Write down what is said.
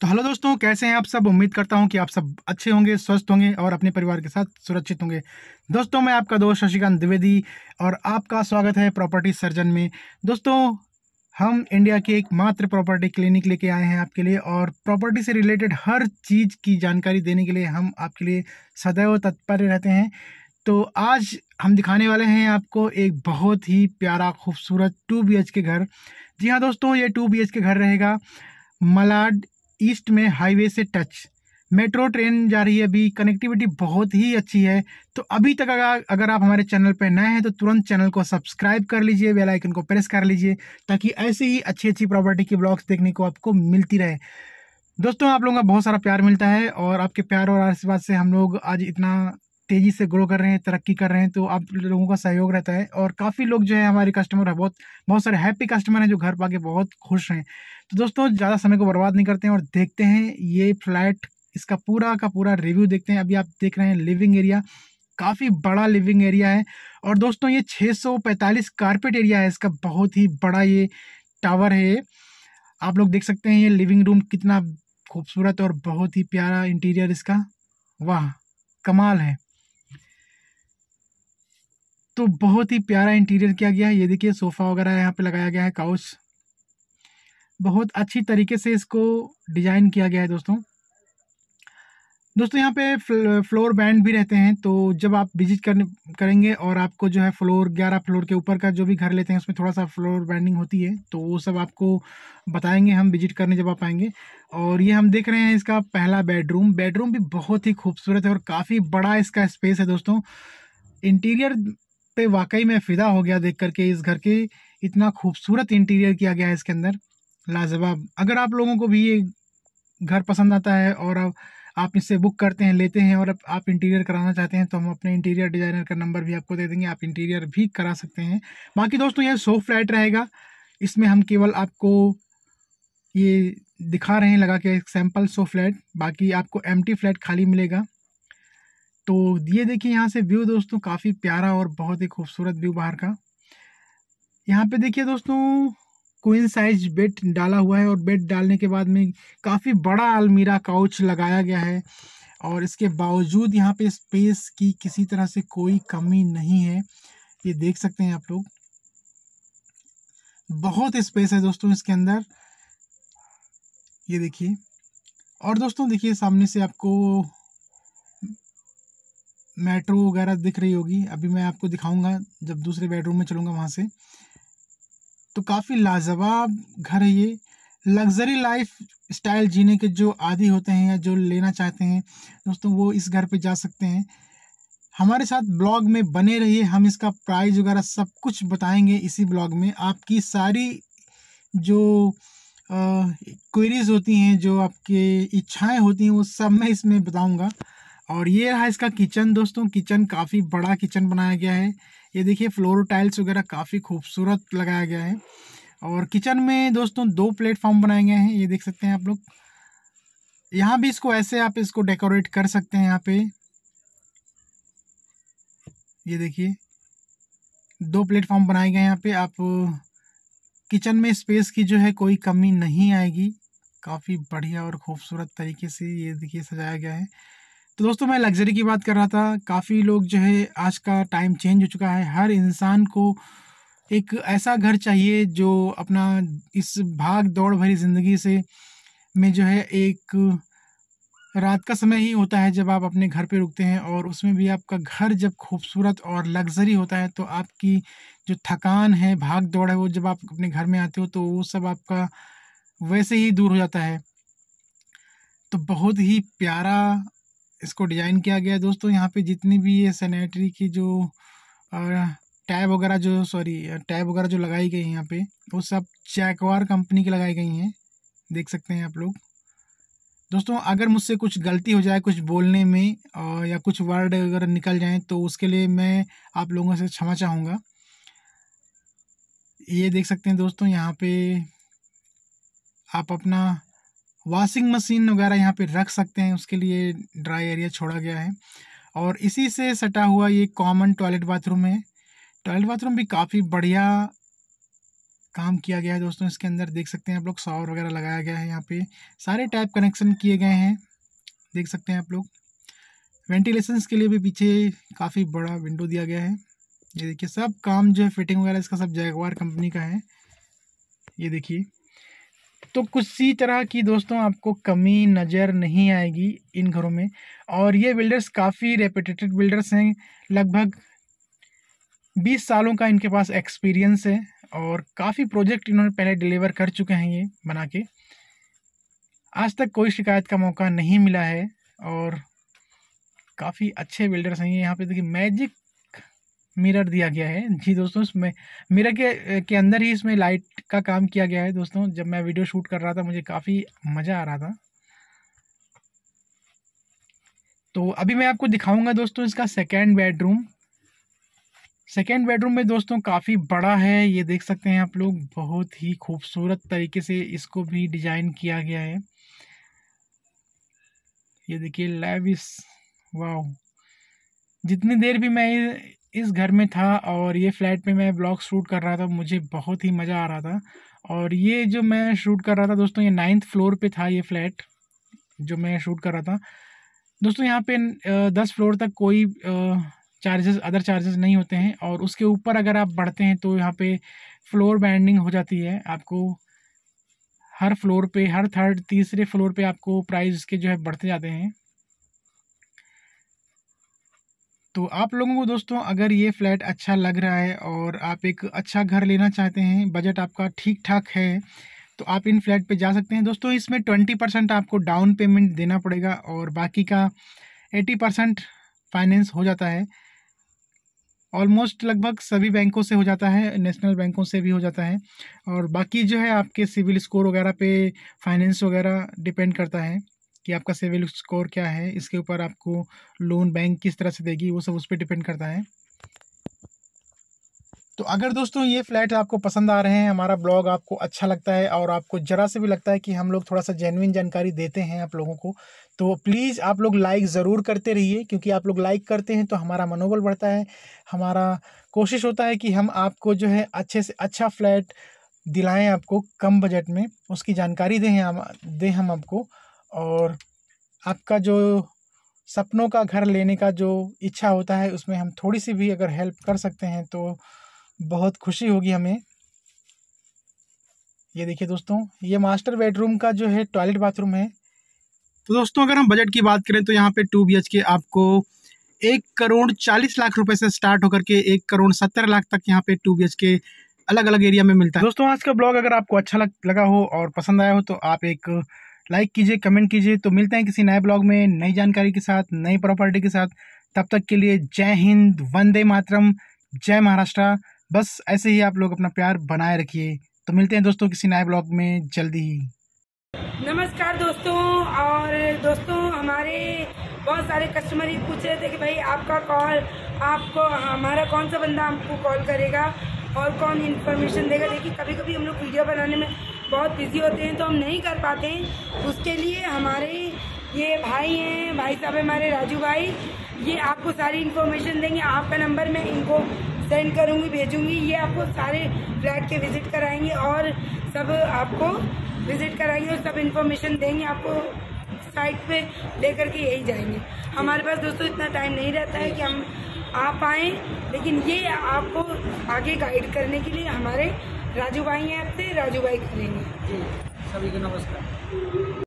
तो हेलो दोस्तों कैसे हैं आप सब उम्मीद करता हूं कि आप सब अच्छे होंगे स्वस्थ होंगे और अपने परिवार के साथ सुरक्षित होंगे दोस्तों मैं आपका दोस्त शशिकांत द्विवेदी और आपका स्वागत है प्रॉपर्टी सर्जन में दोस्तों हम इंडिया के एक मात्र प्रॉपर्टी क्लिनिक लेके आए हैं आपके लिए और प्रॉपर्टी से रिलेटेड हर चीज़ की जानकारी देने के लिए हम आपके लिए सदैव तत्पर रहते हैं तो आज हम दिखाने वाले हैं आपको एक बहुत ही प्यारा खूबसूरत टू बी के घर जी हाँ दोस्तों ये टू बी के घर रहेगा मलाड ईस्ट में हाईवे से टच मेट्रो ट्रेन जा रही है अभी कनेक्टिविटी बहुत ही अच्छी है तो अभी तक अगर अगर आप हमारे चैनल पर नए हैं तो तुरंत चैनल को सब्सक्राइब कर लीजिए बेल आइकन को प्रेस कर लीजिए ताकि ऐसे ही अच्छी अच्छी प्रॉपर्टी की ब्लॉग्स देखने को आपको मिलती रहे दोस्तों आप लोगों का बहुत सारा प्यार मिलता है और आपके प्यार और आशीर्वाद से हम लोग आज इतना तेज़ी से ग्रो कर रहे हैं तरक्की कर रहे हैं तो आप लोगों का सहयोग रहता है और काफ़ी लोग जो है हमारे कस्टमर है बहुत बहुत सारे हैप्पी कस्टमर हैं जो घर पाके बहुत खुश हैं तो दोस्तों ज़्यादा समय को बर्बाद नहीं करते हैं और देखते हैं ये फ्लैट इसका पूरा का पूरा रिव्यू देखते हैं अभी आप देख रहे हैं लिविंग एरिया काफ़ी बड़ा लिविंग एरिया है और दोस्तों ये 645 कारपेट एरिया है इसका बहुत ही बड़ा ये टावर है आप लोग देख सकते हैं ये लिविंग रूम कितना खूबसूरत और बहुत ही प्यारा इंटीरियर इसका वाह कमाल है तो बहुत ही प्यारा इंटीरियर किया गया है ये देखिए सोफ़ा वगैरह यहाँ पे लगाया गया है काउच बहुत अच्छी तरीके से इसको डिज़ाइन किया गया है दोस्तों दोस्तों यहाँ पे फ्लोर बैंड भी रहते हैं तो जब आप विजिट करने करेंगे और आपको जो है फ्लोर ग्यारह फ्लोर के ऊपर का जो भी घर लेते हैं उसमें थोड़ा सा फ्लोर बैंडिंग होती है तो वो सब आपको बताएंगे हम विजिट करने जब आप आएंगे और ये हम देख रहे हैं इसका पहला बेडरूम बेडरूम भी बहुत ही खूबसूरत है और काफ़ी बड़ा इसका स्पेस है दोस्तों इंटीरियर पे वाकई में फ़िदा हो गया देख करके इस घर के इतना खूबसूरत इंटीरियर किया गया है इसके अंदर लाजवाब अगर आप लोगों को भी ये घर पसंद आता है और आप इससे बुक करते हैं लेते हैं और आप इंटीरियर कराना चाहते हैं तो हम अपने इंटीरियर डिज़ाइनर का नंबर भी आपको दे देंगे आप इंटीरियर भी करा सकते हैं बाकी दोस्तों यह सो फ्लैट रहेगा इसमें हम केवल आपको ये दिखा रहे हैं लगा के सैम्पल सो फ्लैट बाकी आपको एम फ्लैट खाली मिलेगा तो ये देखिए यहाँ से व्यू दोस्तों काफ़ी प्यारा और बहुत ही खूबसूरत व्यू बाहर का यहाँ पे देखिए दोस्तों क्वीन साइज बेड डाला हुआ है और बेड डालने के बाद में काफ़ी बड़ा अलमीरा काउच लगाया गया है और इसके बावजूद यहाँ पे स्पेस की किसी तरह से कोई कमी नहीं है ये देख सकते हैं आप लोग बहुत स्पेस है दोस्तों इसके अंदर ये देखिए और दोस्तों देखिए सामने से आपको मेट्रो वगैरह दिख रही होगी अभी मैं आपको दिखाऊंगा जब दूसरे बेडरूम में चलूँगा वहाँ से तो काफ़ी लाजवाब घर है ये लग्जरी लाइफ स्टाइल जीने के जो आदि होते हैं या जो लेना चाहते हैं दोस्तों वो इस घर पे जा सकते हैं हमारे साथ ब्लॉग में बने रहिए हम इसका प्राइस वगैरह सब कुछ बताएंगे इसी ब्लॉग में आपकी सारी जो क्वेरीज होती हैं जो आपके इच्छाएं होती हैं वो सब मैं इसमें बताऊंगा और ये रहा इसका किचन दोस्तों किचन काफ़ी बड़ा किचन बनाया गया है ये देखिए फ्लोर टाइल्स वगैरह काफ़ी खूबसूरत लगाया गया है और किचन में दोस्तों दो प्लेटफॉर्म बनाए गए हैं ये देख सकते हैं आप लोग यहाँ भी इसको ऐसे आप इसको डेकोरेट कर सकते हैं यहाँ पे ये देखिए दो प्लेटफॉर्म बनाए गए हैं यहाँ पे आप किचन में स्पेस की जो है कोई कमी नहीं आएगी काफ़ी बढ़िया और ख़ूबसूरत तरीके से ये देखिए सजाया गया है तो दोस्तों मैं लग्जरी की बात कर रहा था काफ़ी लोग जो है आज का टाइम चेंज हो चुका है हर इंसान को एक ऐसा घर चाहिए जो अपना इस भाग दौड़ भरी ज़िंदगी से में जो है एक रात का समय ही होता है जब आप अपने घर पे रुकते हैं और उसमें भी आपका घर जब खूबसूरत और लग्जरी होता है तो आपकी जो थकान है भाग दौड़ है वो जब आप अपने घर में आते हो तो वो सब आपका वैसे ही दूर हो जाता है तो बहुत ही प्यारा इसको डिज़ाइन किया गया है दोस्तों यहाँ पे जितनी भी ये सैनिटरी की जो टैब वगैरह जो सॉरी टैब वगैरह जो लगाई गई है यहाँ पे वो सब चैकवार कंपनी की लगाई गई हैं देख सकते हैं आप लोग दोस्तों अगर मुझसे कुछ गलती हो जाए कुछ बोलने में या कुछ वर्ड अगर निकल जाए तो उसके लिए मैं आप लोगों से क्षमा चाहूँगा ये देख सकते हैं दोस्तों यहाँ पे आप अपना वॉशिंग मशीन वगैरह यहाँ पे रख सकते हैं उसके लिए ड्राई एरिया छोड़ा गया है और इसी से सटा हुआ ये कॉमन टॉयलेट बाथरूम है टॉयलेट बाथरूम भी काफ़ी बढ़िया काम किया गया है दोस्तों इसके अंदर देख सकते हैं आप लोग शॉवर वगैरह लगाया गया है यहाँ पे सारे टाइप कनेक्शन किए गए हैं देख सकते हैं आप लोग वेंटिलेशन के लिए भी पीछे काफ़ी बड़ा विंडो दिया गया है ये देखिए सब काम जो है फिटिंग वगैरह इसका सब जयगवार कंपनी का है ये देखिए तो सी तरह की दोस्तों आपको कमी नज़र नहीं आएगी इन घरों में और ये बिल्डर्स काफ़ी रेपटेटेड बिल्डर्स हैं लगभग बीस सालों का इनके पास एक्सपीरियंस है और काफ़ी प्रोजेक्ट इन्होंने पहले डिलीवर कर चुके हैं ये बना के आज तक कोई शिकायत का मौका नहीं मिला है और काफ़ी अच्छे बिल्डर्स हैं ये यहाँ पे देखिए मैजिक मिरर दिया गया है जी दोस्तों इसमें मिरर के के अंदर ही इसमें लाइट का काम किया गया है दोस्तों जब मैं वीडियो शूट कर रहा था मुझे काफ़ी मज़ा आ रहा था तो अभी मैं आपको दिखाऊंगा दोस्तों इसका सेकेंड बेडरूम सेकेंड बेडरूम में दोस्तों काफ़ी बड़ा है ये देख सकते हैं आप लोग बहुत ही खूबसूरत तरीके से इसको भी डिज़ाइन किया गया है ये देखिए लैविस वाह जितनी देर भी मैं इस घर में था और ये फ्लैट में मैं ब्लॉग शूट कर रहा था मुझे बहुत ही मज़ा आ रहा था और ये जो मैं शूट कर रहा था दोस्तों ये नाइन्थ फ्लोर पे था ये फ्लैट जो मैं शूट कर रहा था दोस्तों यहाँ पे दस फ्लोर तक कोई चार्जेस अदर चार्जेस नहीं होते हैं और उसके ऊपर अगर आप बढ़ते हैं तो यहाँ पे फ्लोर बैंडिंग हो जाती है आपको हर फ्लोर पे हर थर्ड तीसरे फ्लोर पे आपको प्राइस के जो है बढ़ते जाते हैं तो आप लोगों को दोस्तों अगर ये फ्लैट अच्छा लग रहा है और आप एक अच्छा घर लेना चाहते हैं बजट आपका ठीक ठाक है तो आप इन फ्लैट पे जा सकते हैं दोस्तों इसमें ट्वेंटी परसेंट आपको डाउन पेमेंट देना पड़ेगा और बाकी का एटी परसेंट फाइनेंस हो जाता है ऑलमोस्ट लगभग सभी बैंकों से हो जाता है नेशनल बैंकों से भी हो जाता है और बाकी जो है आपके सिविल स्कोर वगैरह पे फाइनेंस वगैरह डिपेंड करता है कि आपका सिविल स्कोर क्या है इसके ऊपर आपको लोन बैंक किस तरह से देगी वो सब उस पर डिपेंड करता है तो अगर दोस्तों ये फ्लैट आपको पसंद आ रहे हैं हमारा ब्लॉग आपको अच्छा लगता है और आपको ज़रा से भी लगता है कि हम लोग थोड़ा सा जेनविन जानकारी देते हैं आप लोगों को तो प्लीज़ आप लोग लाइक ज़रूर करते रहिए क्योंकि आप लोग लाइक करते हैं तो हमारा मनोबल बढ़ता है हमारा कोशिश होता है कि हम आपको जो है अच्छे से अच्छा फ्लैट दिलाएँ आपको कम बजट में उसकी जानकारी दें हम दें हम आपको और आपका जो सपनों का घर लेने का जो इच्छा होता है उसमें हम थोड़ी सी भी अगर हेल्प कर सकते हैं तो बहुत खुशी होगी हमें ये देखिए दोस्तों ये मास्टर बेडरूम का जो है टॉयलेट बाथरूम है तो दोस्तों अगर हम बजट की बात करें तो यहाँ पे टू बी के आपको एक करोड़ चालीस लाख रुपए से स्टार्ट होकर के एक करोड़ सत्तर लाख तक यहाँ पे टू बी के अलग अलग एरिया में मिलता है दोस्तों आज का ब्लॉग अगर आपको अच्छा लग, लगा हो और पसंद आया हो तो आप एक लाइक कीजिए कमेंट कीजिए तो मिलते हैं किसी नए ब्लॉग में नई जानकारी के साथ नई प्रॉपर्टी के साथ तब तक के लिए जय हिंद वंदे मातरम जय महाराष्ट्र बस ऐसे ही आप लोग अपना प्यार बनाए रखिए तो मिलते हैं दोस्तों किसी नए ब्लॉग में जल्दी ही नमस्कार दोस्तों और दोस्तों हमारे बहुत सारे कस्टमर ही पूछ रहे थे कि भाई आपका कॉल आपको हमारा कौन सा बंदा आपको कॉल करेगा और कौन इन्फॉर्मेशन देगा देखिए कभी कभी हम लोग वीडियो बनाने में बहुत बिज़ी होते हैं तो हम नहीं कर पाते हैं उसके लिए हमारे ये भाई हैं भाई साहब हमारे राजू भाई ये आपको सारी इन्फॉर्मेशन देंगे आपका नंबर मैं इनको सेंड करूँगी भेजूँगी ये आपको सारे फ्लैट के विज़िट कराएंगे और सब आपको विज़िट कराएंगे और सब इन्फॉर्मेशन देंगे आपको साइट पे लेकर के यही जाएंगे हमारे पास दोस्तों इतना टाइम नहीं रहता है कि हम आ आएँ लेकिन ये आपको आगे गाइड करने के लिए हमारे राजू भाई ऐप आपसे राजू भाई खरीदेंगे जी सभी को नमस्कार